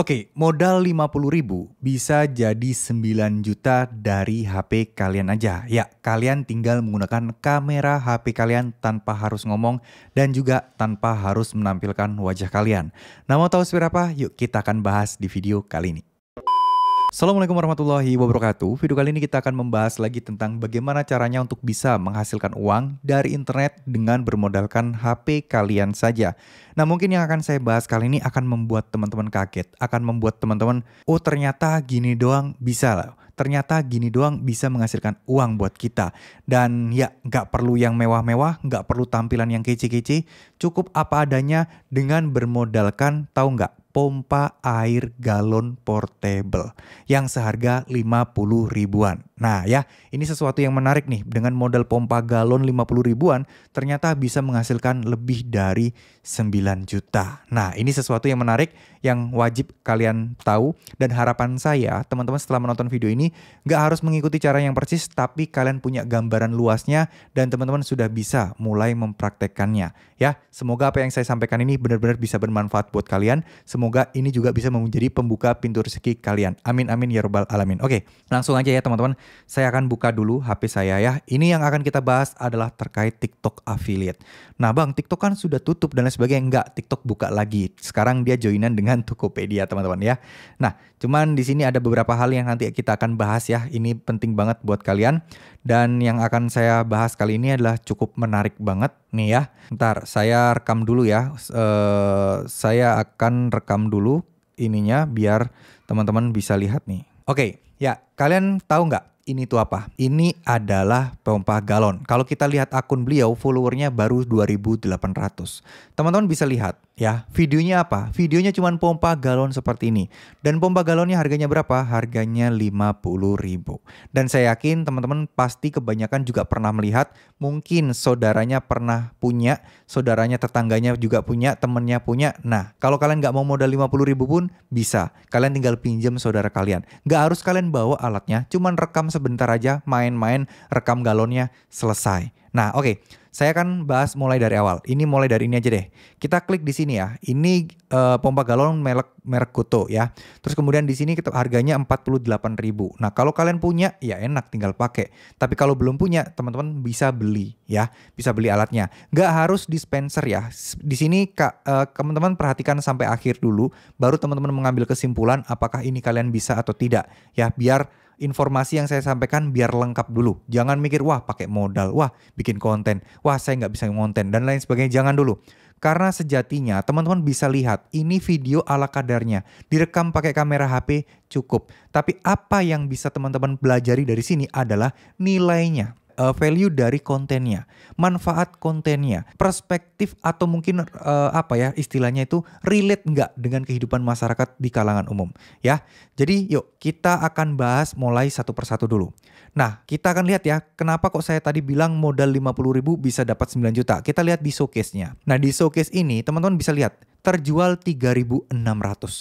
Oke, okay, modal 50.000 bisa jadi 9 juta dari HP kalian aja. Ya, kalian tinggal menggunakan kamera HP kalian tanpa harus ngomong dan juga tanpa harus menampilkan wajah kalian. Nah, mau tahu seberapa? Yuk kita akan bahas di video kali ini. Assalamualaikum warahmatullahi wabarakatuh. Video kali ini kita akan membahas lagi tentang bagaimana caranya untuk bisa menghasilkan uang dari internet dengan bermodalkan HP kalian saja. Nah, mungkin yang akan saya bahas kali ini akan membuat teman-teman kaget, akan membuat teman-teman, oh ternyata gini doang bisa lah. Ternyata gini doang bisa menghasilkan uang buat kita. Dan ya, nggak perlu yang mewah-mewah, nggak perlu tampilan yang kece-kece, cukup apa adanya dengan bermodalkan, tahu nggak, pompa air galon portable yang seharga 50 ribuan. Nah ya, ini sesuatu yang menarik nih. Dengan modal pompa galon 50 ribuan, ternyata bisa menghasilkan lebih dari 9 juta. Nah ini sesuatu yang menarik yang wajib kalian tahu. Dan harapan saya, teman-teman setelah menonton video ini, nggak harus mengikuti cara yang persis, tapi kalian punya gambaran luasnya dan teman-teman sudah bisa mulai mempraktekannya. Ya, semoga apa yang saya sampaikan ini benar-benar bisa bermanfaat buat kalian. Semoga ini juga bisa menjadi pembuka pintu rezeki kalian. Amin amin ya robbal alamin. Oke, langsung aja ya teman-teman. Saya akan buka dulu HP saya ya. Ini yang akan kita bahas adalah terkait TikTok affiliate. Nah, Bang, TikTok kan sudah tutup dan lain sebagainya. Enggak, TikTok buka lagi. Sekarang dia joinan dengan Tokopedia, teman-teman ya. Nah, Cuman di sini ada beberapa hal yang nanti kita akan bahas ya. Ini penting banget buat kalian. Dan yang akan saya bahas kali ini adalah cukup menarik banget nih ya. Ntar saya rekam dulu ya. E, saya akan rekam dulu ininya biar teman-teman bisa lihat nih. Oke, okay, ya kalian tahu nggak ini tuh apa? Ini adalah pompa galon. Kalau kita lihat akun beliau, followernya baru 2.800. Teman-teman bisa lihat ya. Videonya apa? Videonya cuma pompa galon seperti ini. Dan pompa galonnya harganya berapa? Harganya ribu. Dan saya yakin teman-teman pasti kebanyakan juga pernah melihat, mungkin saudaranya pernah punya, saudaranya tetangganya juga punya, temennya punya. Nah, kalau kalian nggak mau modal ribu pun bisa. Kalian tinggal pinjam saudara kalian. Nggak harus kalian bawa alatnya, cuman rekam sebentar aja, main-main, rekam galonnya, selesai. Nah, oke, okay. saya akan bahas mulai dari awal. Ini mulai dari ini aja deh. Kita klik di sini ya. Ini uh, pompa galon merek merek Kuto ya. Terus kemudian di sini kita harganya ribu. Nah, kalau kalian punya ya enak tinggal pakai. Tapi kalau belum punya, teman-teman bisa beli ya. Bisa beli alatnya. Gak harus dispenser ya. Di sini uh, teman-teman perhatikan sampai akhir dulu baru teman-teman mengambil kesimpulan apakah ini kalian bisa atau tidak ya biar informasi yang saya sampaikan biar lengkap dulu. Jangan mikir, wah pakai modal, wah bikin konten, wah saya nggak bisa ngonten dan lain sebagainya. Jangan dulu. Karena sejatinya teman-teman bisa lihat ini video ala kadarnya. Direkam pakai kamera HP cukup. Tapi apa yang bisa teman-teman pelajari dari sini adalah nilainya uh, value dari kontennya, manfaat kontennya, perspektif atau mungkin uh, apa ya istilahnya itu relate nggak dengan kehidupan masyarakat di kalangan umum ya. Jadi yuk kita akan bahas mulai satu persatu dulu. Nah kita akan lihat ya kenapa kok saya tadi bilang modal 50 ribu bisa dapat 9 juta. Kita lihat di showcase-nya. Nah di showcase ini teman-teman bisa lihat terjual 3.600.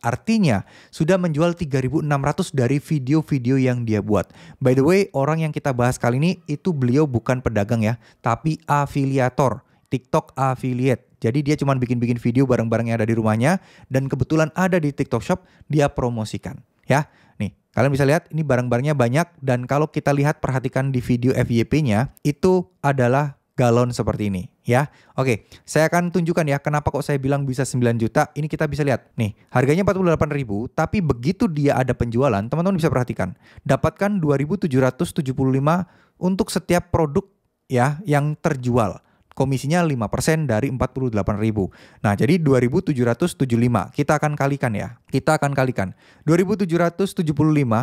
Artinya sudah menjual 3.600 dari video-video yang dia buat. By the way, orang yang kita bahas kali ini itu beliau bukan pedagang ya, tapi afiliator, TikTok affiliate. Jadi dia cuma bikin-bikin video barang-barang yang ada di rumahnya dan kebetulan ada di TikTok Shop dia promosikan ya. Nih, kalian bisa lihat ini barang-barangnya banyak dan kalau kita lihat perhatikan di video FYP-nya itu adalah galon seperti ini ya. Oke, saya akan tunjukkan ya kenapa kok saya bilang bisa 9 juta. Ini kita bisa lihat. Nih, harganya ribu tapi begitu dia ada penjualan, teman-teman bisa perhatikan. Dapatkan 2.775 untuk setiap produk ya yang terjual. Komisinya 5% dari ribu Nah, jadi 2.775 kita akan kalikan ya kita akan kalikan 2775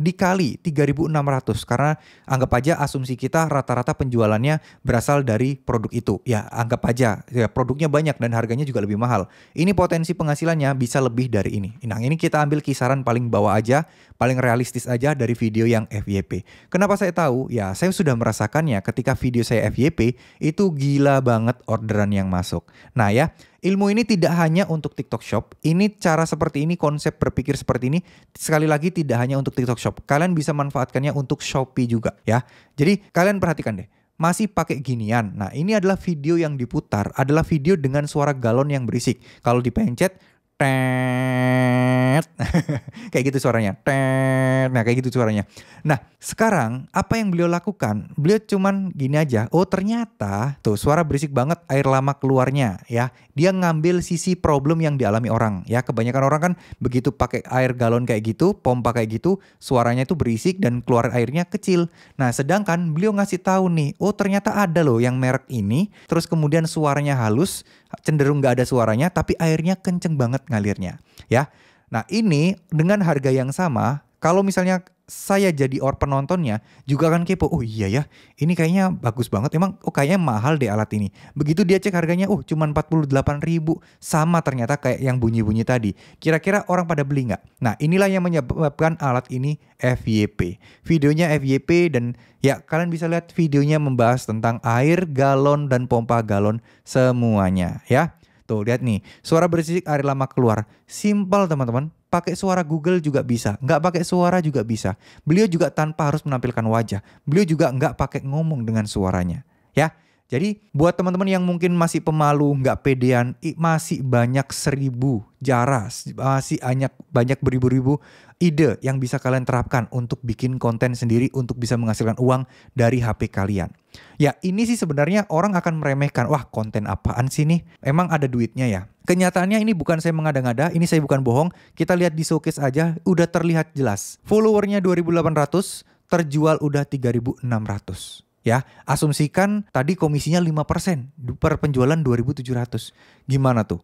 dikali 3600 karena anggap aja asumsi kita rata-rata penjualannya berasal dari produk itu ya anggap aja ya, produknya banyak dan harganya juga lebih mahal ini potensi penghasilannya bisa lebih dari ini nah ini kita ambil kisaran paling bawah aja paling realistis aja dari video yang FYP kenapa saya tahu ya saya sudah merasakannya ketika video saya FYP itu gila banget orderan yang masuk nah ya Ilmu ini tidak hanya untuk TikTok Shop. Ini cara seperti ini, konsep berpikir seperti ini sekali lagi tidak hanya untuk TikTok Shop. Kalian bisa manfaatkannya untuk Shopee juga ya. Jadi kalian perhatikan deh masih pakai ginian. Nah, ini adalah video yang diputar, adalah video dengan suara galon yang berisik. Kalau dipencet, tet kayak gitu suaranya tet nah kayak gitu suaranya nah sekarang apa yang beliau lakukan beliau cuman gini aja oh ternyata tuh suara berisik banget air lama keluarnya ya dia ngambil sisi problem yang dialami orang ya kebanyakan orang kan begitu pakai air galon kayak gitu pompa kayak gitu suaranya itu berisik dan keluar airnya kecil nah sedangkan beliau ngasih tahu nih oh ternyata ada loh yang merek ini terus kemudian suaranya halus cenderung gak ada suaranya tapi airnya kenceng banget ngalirnya ya. Nah, ini dengan harga yang sama, kalau misalnya saya jadi or penontonnya juga akan kepo. Oh iya ya, ini kayaknya bagus banget. Emang oh kayaknya mahal deh alat ini. Begitu dia cek harganya, oh cuma 48 ribu. Sama ternyata kayak yang bunyi-bunyi tadi. Kira-kira orang pada beli nggak? Nah inilah yang menyebabkan alat ini FYP. Videonya FYP dan ya kalian bisa lihat videonya membahas tentang air galon dan pompa galon semuanya ya. Tuh, lihat nih. Suara berisik air lama keluar. Simple, teman-teman. Pakai suara Google juga bisa. Nggak pakai suara juga bisa. Beliau juga tanpa harus menampilkan wajah. Beliau juga nggak pakai ngomong dengan suaranya. Ya, jadi buat teman-teman yang mungkin masih pemalu, nggak pedean, masih banyak seribu jara, masih banyak banyak beribu-ribu ide yang bisa kalian terapkan untuk bikin konten sendiri untuk bisa menghasilkan uang dari HP kalian. Ya ini sih sebenarnya orang akan meremehkan, wah konten apaan sih nih? Emang ada duitnya ya? Kenyataannya ini bukan saya mengada-ngada, ini saya bukan bohong. Kita lihat di showcase aja, udah terlihat jelas. Followernya 2800, terjual udah 3600 ya asumsikan tadi komisinya 5% per penjualan 2700 gimana tuh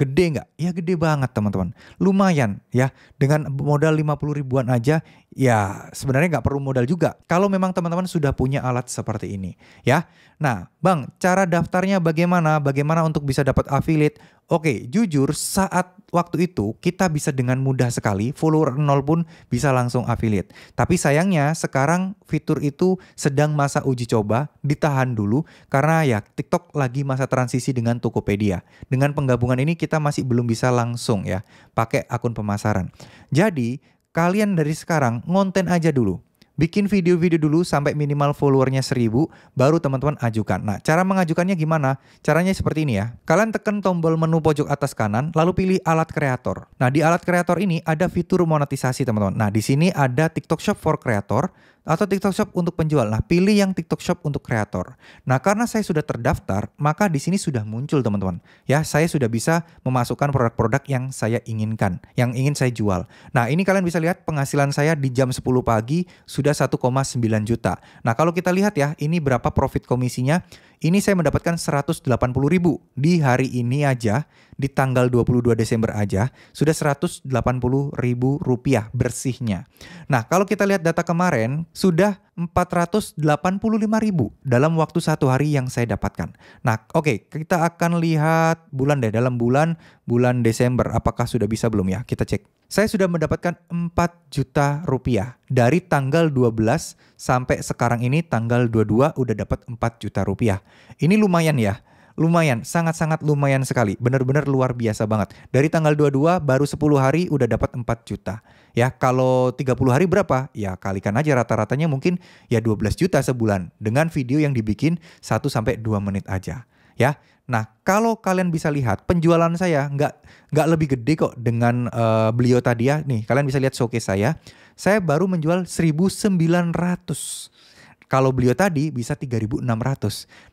gede nggak ya gede banget teman-teman lumayan ya dengan modal 50 ribuan aja ya sebenarnya nggak perlu modal juga. Kalau memang teman-teman sudah punya alat seperti ini, ya. Nah, Bang, cara daftarnya bagaimana? Bagaimana untuk bisa dapat affiliate? Oke, jujur saat waktu itu kita bisa dengan mudah sekali follower nol pun bisa langsung affiliate. Tapi sayangnya sekarang fitur itu sedang masa uji coba, ditahan dulu karena ya TikTok lagi masa transisi dengan Tokopedia. Dengan penggabungan ini kita masih belum bisa langsung ya pakai akun pemasaran. Jadi, kalian dari sekarang ngonten aja dulu. Bikin video-video dulu sampai minimal followernya seribu, baru teman-teman ajukan. Nah, cara mengajukannya gimana? Caranya seperti ini ya. Kalian tekan tombol menu pojok atas kanan, lalu pilih alat kreator. Nah, di alat kreator ini ada fitur monetisasi teman-teman. Nah, di sini ada TikTok Shop for Creator, atau TikTok Shop untuk penjual. Nah, pilih yang TikTok Shop untuk kreator. Nah, karena saya sudah terdaftar, maka di sini sudah muncul teman-teman. Ya, saya sudah bisa memasukkan produk-produk yang saya inginkan, yang ingin saya jual. Nah, ini kalian bisa lihat penghasilan saya di jam 10 pagi sudah 1,9 juta. Nah, kalau kita lihat ya, ini berapa profit komisinya? Ini saya mendapatkan ribu di hari ini aja, di tanggal 22 Desember aja, sudah ribu rupiah bersihnya. Nah, kalau kita lihat data kemarin, sudah 485 ribu dalam waktu satu hari yang saya dapatkan. Nah, oke, okay, kita akan lihat bulan deh, dalam bulan bulan Desember, apakah sudah bisa belum ya? Kita cek. Saya sudah mendapatkan 4 juta rupiah dari tanggal 12 sampai sekarang ini tanggal 22 udah dapat 4 juta rupiah. Ini lumayan ya lumayan, sangat-sangat lumayan sekali. benar-benar luar biasa banget. Dari tanggal 22 baru 10 hari udah dapat 4 juta. Ya kalau 30 hari berapa? Ya kalikan aja rata-ratanya mungkin ya 12 juta sebulan dengan video yang dibikin 1 sampai 2 menit aja. Ya, Nah, kalau kalian bisa lihat penjualan saya nggak nggak lebih gede kok dengan uh, beliau tadi ya. Nih, kalian bisa lihat showcase saya. Saya baru menjual 1900. Kalau beliau tadi bisa 3.600.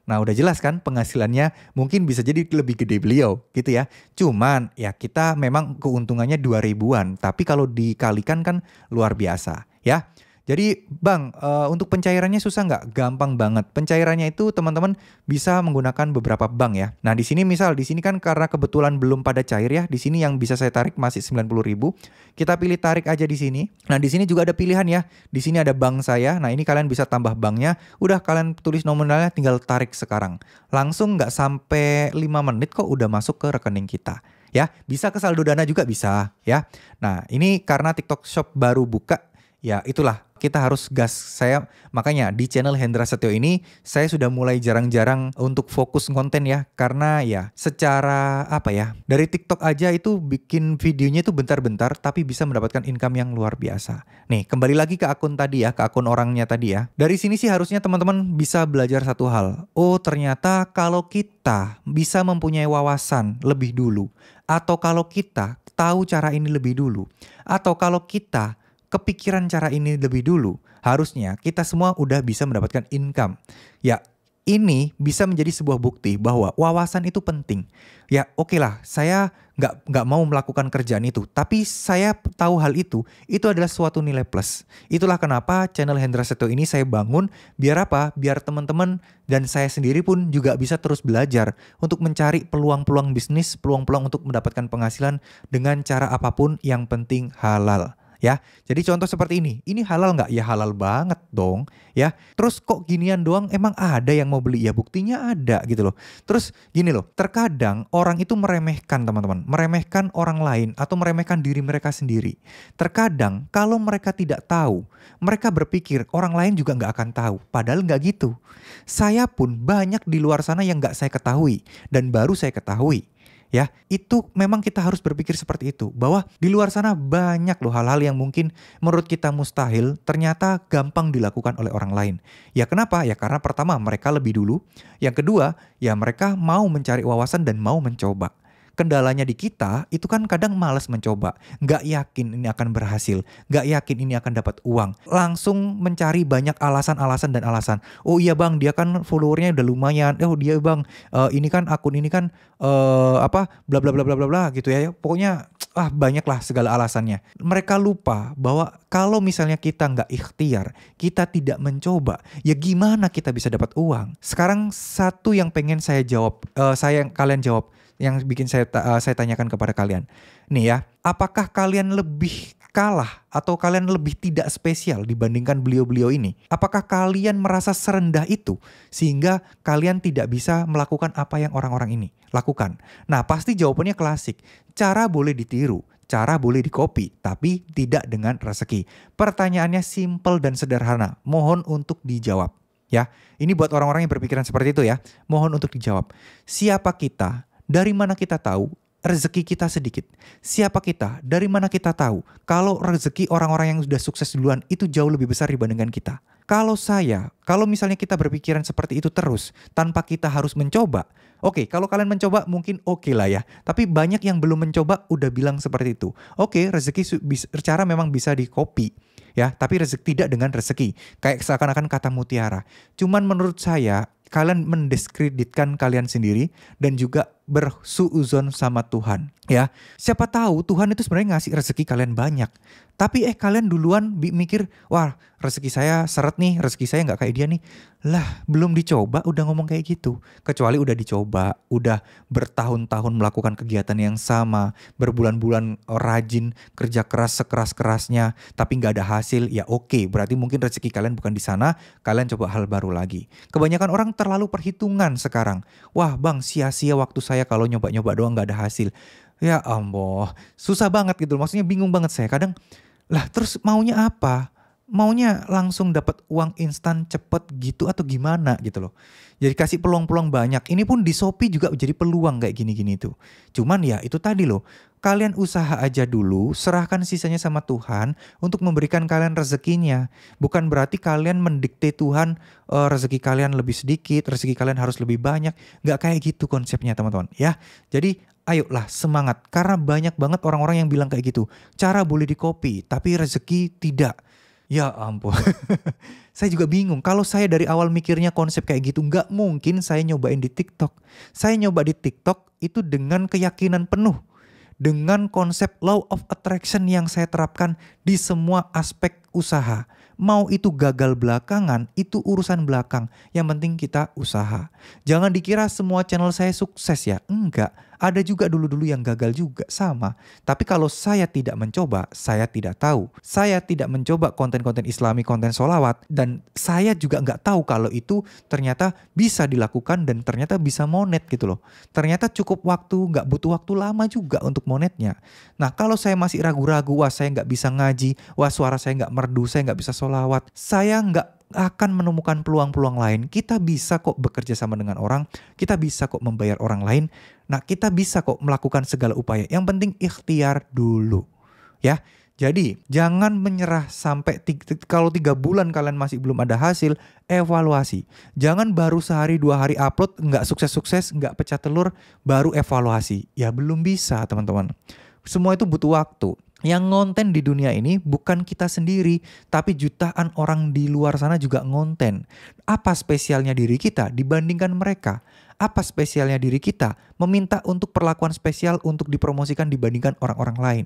Nah udah jelas kan penghasilannya mungkin bisa jadi lebih gede beliau gitu ya. Cuman ya kita memang keuntungannya 2.000an. Tapi kalau dikalikan kan luar biasa ya. Jadi Bang, uh, untuk pencairannya susah nggak? Gampang banget. Pencairannya itu teman-teman bisa menggunakan beberapa bank ya. Nah di sini misal, di sini kan karena kebetulan belum pada cair ya, di sini yang bisa saya tarik masih 90 ribu. Kita pilih tarik aja di sini. Nah di sini juga ada pilihan ya. Di sini ada bank saya. Nah ini kalian bisa tambah banknya. Udah kalian tulis nominalnya tinggal tarik sekarang. Langsung nggak sampai 5 menit kok udah masuk ke rekening kita ya. Bisa ke saldo dana juga bisa ya. Nah, ini karena TikTok Shop baru buka ya itulah kita harus gas saya makanya di channel Hendra Setio ini saya sudah mulai jarang-jarang untuk fokus konten ya karena ya secara apa ya dari TikTok aja itu bikin videonya itu bentar-bentar tapi bisa mendapatkan income yang luar biasa. Nih, kembali lagi ke akun tadi ya, ke akun orangnya tadi ya. Dari sini sih harusnya teman-teman bisa belajar satu hal. Oh, ternyata kalau kita bisa mempunyai wawasan lebih dulu atau kalau kita tahu cara ini lebih dulu atau kalau kita kepikiran cara ini lebih dulu, harusnya kita semua udah bisa mendapatkan income. Ya, ini bisa menjadi sebuah bukti bahwa wawasan itu penting. Ya oke okay lah, saya nggak nggak mau melakukan kerjaan itu, tapi saya tahu hal itu, itu adalah suatu nilai plus. Itulah kenapa channel Hendra Seto ini saya bangun, biar apa? Biar teman-teman dan saya sendiri pun juga bisa terus belajar untuk mencari peluang-peluang bisnis, peluang-peluang untuk mendapatkan penghasilan dengan cara apapun yang penting halal ya. Jadi contoh seperti ini, ini halal nggak? Ya halal banget dong, ya. Terus kok ginian doang emang ada yang mau beli? Ya buktinya ada gitu loh. Terus gini loh, terkadang orang itu meremehkan teman-teman, meremehkan orang lain atau meremehkan diri mereka sendiri. Terkadang kalau mereka tidak tahu, mereka berpikir orang lain juga nggak akan tahu. Padahal nggak gitu. Saya pun banyak di luar sana yang nggak saya ketahui dan baru saya ketahui ya itu memang kita harus berpikir seperti itu bahwa di luar sana banyak loh hal-hal yang mungkin menurut kita mustahil ternyata gampang dilakukan oleh orang lain ya kenapa ya karena pertama mereka lebih dulu yang kedua ya mereka mau mencari wawasan dan mau mencoba kendalanya di kita itu kan kadang males mencoba, nggak yakin ini akan berhasil, nggak yakin ini akan dapat uang, langsung mencari banyak alasan-alasan dan alasan. Oh iya bang, dia kan followernya udah lumayan. Oh dia bang, uh, ini kan akun ini kan uh, apa bla bla bla bla bla bla gitu ya. Pokoknya ah banyaklah segala alasannya. Mereka lupa bahwa kalau misalnya kita nggak ikhtiar, kita tidak mencoba, ya gimana kita bisa dapat uang? Sekarang satu yang pengen saya jawab, uh, saya yang kalian jawab yang bikin saya uh, saya tanyakan kepada kalian. Nih ya, apakah kalian lebih kalah atau kalian lebih tidak spesial dibandingkan beliau-beliau ini? Apakah kalian merasa serendah itu sehingga kalian tidak bisa melakukan apa yang orang-orang ini lakukan? Nah, pasti jawabannya klasik. Cara boleh ditiru, cara boleh dikopi, tapi tidak dengan rezeki. Pertanyaannya simpel dan sederhana. Mohon untuk dijawab. Ya, ini buat orang-orang yang berpikiran seperti itu ya. Mohon untuk dijawab. Siapa kita dari mana kita tahu rezeki kita sedikit? Siapa kita? Dari mana kita tahu kalau rezeki orang-orang yang sudah sukses duluan itu jauh lebih besar dibandingkan kita? Kalau saya, kalau misalnya kita berpikiran seperti itu terus tanpa kita harus mencoba, Oke, okay, kalau kalian mencoba mungkin oke okay lah ya. Tapi banyak yang belum mencoba udah bilang seperti itu. Oke, okay, rezeki secara memang bisa di-copy ya, tapi rezeki tidak dengan rezeki. Kayak seakan-akan kata mutiara. Cuman menurut saya kalian mendiskreditkan kalian sendiri dan juga bersuuzon sama Tuhan ya siapa tahu Tuhan itu sebenarnya ngasih rezeki kalian banyak tapi eh kalian duluan mikir wah rezeki saya seret nih rezeki saya nggak kayak dia nih lah, belum dicoba udah ngomong kayak gitu. Kecuali udah dicoba, udah bertahun-tahun melakukan kegiatan yang sama, berbulan-bulan eh, rajin, kerja keras sekeras-kerasnya, tapi nggak ada hasil, ya oke. Okay, berarti mungkin rezeki kalian bukan di sana, kalian coba hal baru lagi. Kebanyakan orang terlalu perhitungan sekarang. Wah bang, sia-sia waktu saya kalau nyoba-nyoba doang nggak ada hasil. Ya ambo, susah banget gitu. Maksudnya bingung banget saya. Kadang, lah terus maunya apa? maunya langsung dapat uang instan cepet gitu atau gimana gitu loh. Jadi kasih peluang-peluang banyak. Ini pun di Shopee juga jadi peluang kayak gini-gini tuh. Cuman ya itu tadi loh. Kalian usaha aja dulu, serahkan sisanya sama Tuhan untuk memberikan kalian rezekinya. Bukan berarti kalian mendikte Tuhan e, rezeki kalian lebih sedikit, rezeki kalian harus lebih banyak. Gak kayak gitu konsepnya teman-teman ya. Jadi ayolah semangat karena banyak banget orang-orang yang bilang kayak gitu. Cara boleh di copy tapi rezeki tidak Ya ampun. saya juga bingung. Kalau saya dari awal mikirnya konsep kayak gitu, nggak mungkin saya nyobain di TikTok. Saya nyoba di TikTok itu dengan keyakinan penuh. Dengan konsep law of attraction yang saya terapkan di semua aspek usaha. Mau itu gagal belakangan, itu urusan belakang. Yang penting kita usaha. Jangan dikira semua channel saya sukses ya. Enggak ada juga dulu-dulu yang gagal juga, sama. Tapi kalau saya tidak mencoba, saya tidak tahu. Saya tidak mencoba konten-konten islami, konten solawat. Dan saya juga nggak tahu kalau itu ternyata bisa dilakukan dan ternyata bisa monet gitu loh. Ternyata cukup waktu, nggak butuh waktu lama juga untuk monetnya. Nah kalau saya masih ragu-ragu, wah saya nggak bisa ngaji, wah suara saya nggak merdu, saya nggak bisa solawat. Saya nggak akan menemukan peluang-peluang lain. Kita bisa kok bekerja sama dengan orang, kita bisa kok membayar orang lain. Nah, kita bisa kok melakukan segala upaya. Yang penting ikhtiar dulu. Ya. Jadi, jangan menyerah sampai kalau tiga bulan kalian masih belum ada hasil, evaluasi. Jangan baru sehari dua hari upload, nggak sukses-sukses, nggak pecah telur, baru evaluasi. Ya belum bisa teman-teman. Semua itu butuh waktu yang ngonten di dunia ini bukan kita sendiri, tapi jutaan orang di luar sana juga ngonten. Apa spesialnya diri kita dibandingkan mereka? Apa spesialnya diri kita meminta untuk perlakuan spesial untuk dipromosikan dibandingkan orang-orang lain?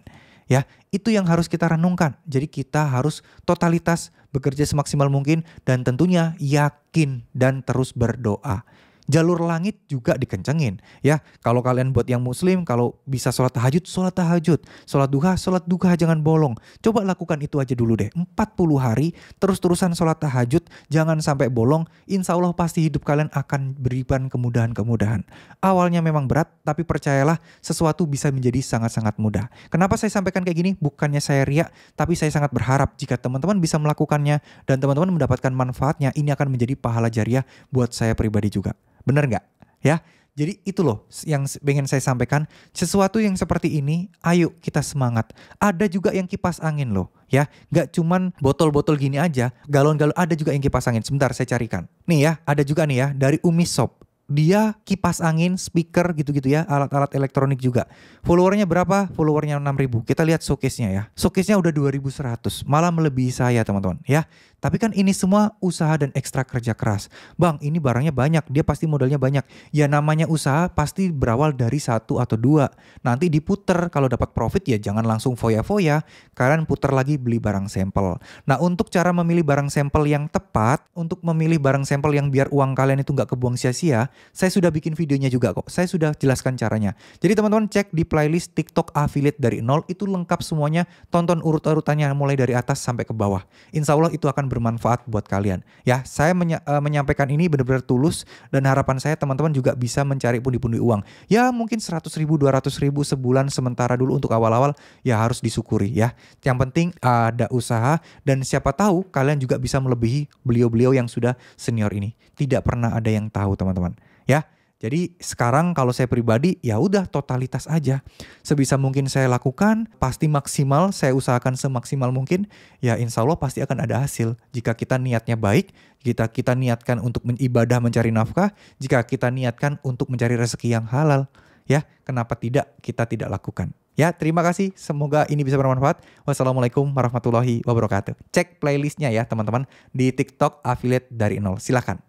Ya, itu yang harus kita renungkan. Jadi kita harus totalitas bekerja semaksimal mungkin dan tentunya yakin dan terus berdoa jalur langit juga dikencengin ya kalau kalian buat yang muslim kalau bisa sholat tahajud sholat tahajud sholat duha sholat duha jangan bolong coba lakukan itu aja dulu deh 40 hari terus-terusan sholat tahajud jangan sampai bolong insya Allah pasti hidup kalian akan beriban kemudahan-kemudahan awalnya memang berat tapi percayalah sesuatu bisa menjadi sangat-sangat mudah kenapa saya sampaikan kayak gini bukannya saya riak tapi saya sangat berharap jika teman-teman bisa melakukannya dan teman-teman mendapatkan manfaatnya ini akan menjadi pahala jariah buat saya pribadi juga Bener nggak? Ya, jadi itu loh yang pengen saya sampaikan. Sesuatu yang seperti ini, ayo kita semangat. Ada juga yang kipas angin loh, ya. Gak cuman botol-botol gini aja, galon-galon ada juga yang kipas angin. Sebentar saya carikan. Nih ya, ada juga nih ya dari Umi Shop. Dia kipas angin, speaker gitu-gitu ya, alat-alat elektronik juga. Followernya berapa? Followernya 6000. Kita lihat showcase-nya ya. Showcase-nya udah 2100, malah melebihi saya teman-teman ya. Tapi kan ini semua usaha dan ekstra kerja keras. Bang, ini barangnya banyak, dia pasti modalnya banyak. Ya namanya usaha pasti berawal dari satu atau dua. Nanti diputer, kalau dapat profit ya jangan langsung foya-foya. Kalian puter lagi beli barang sampel. Nah untuk cara memilih barang sampel yang tepat, untuk memilih barang sampel yang biar uang kalian itu nggak kebuang sia-sia, saya sudah bikin videonya juga kok. Saya sudah jelaskan caranya. Jadi teman-teman cek di playlist TikTok affiliate dari nol itu lengkap semuanya. Tonton urut-urutannya mulai dari atas sampai ke bawah. Insya Allah itu akan bermanfaat buat kalian. Ya, saya menya uh, menyampaikan ini benar-benar tulus dan harapan saya teman-teman juga bisa mencari pundi-pundi uang. Ya, mungkin 100 ribu, 200 ribu sebulan sementara dulu untuk awal-awal ya harus disyukuri ya. Yang penting ada usaha dan siapa tahu kalian juga bisa melebihi beliau-beliau yang sudah senior ini. Tidak pernah ada yang tahu teman-teman. Ya, jadi sekarang kalau saya pribadi ya udah totalitas aja. Sebisa mungkin saya lakukan, pasti maksimal, saya usahakan semaksimal mungkin, ya insya Allah pasti akan ada hasil. Jika kita niatnya baik, kita kita niatkan untuk ibadah mencari nafkah, jika kita niatkan untuk mencari rezeki yang halal, ya kenapa tidak kita tidak lakukan. Ya, terima kasih. Semoga ini bisa bermanfaat. Wassalamualaikum warahmatullahi wabarakatuh. Cek playlistnya ya, teman-teman, di TikTok Affiliate dari Nol. Silahkan.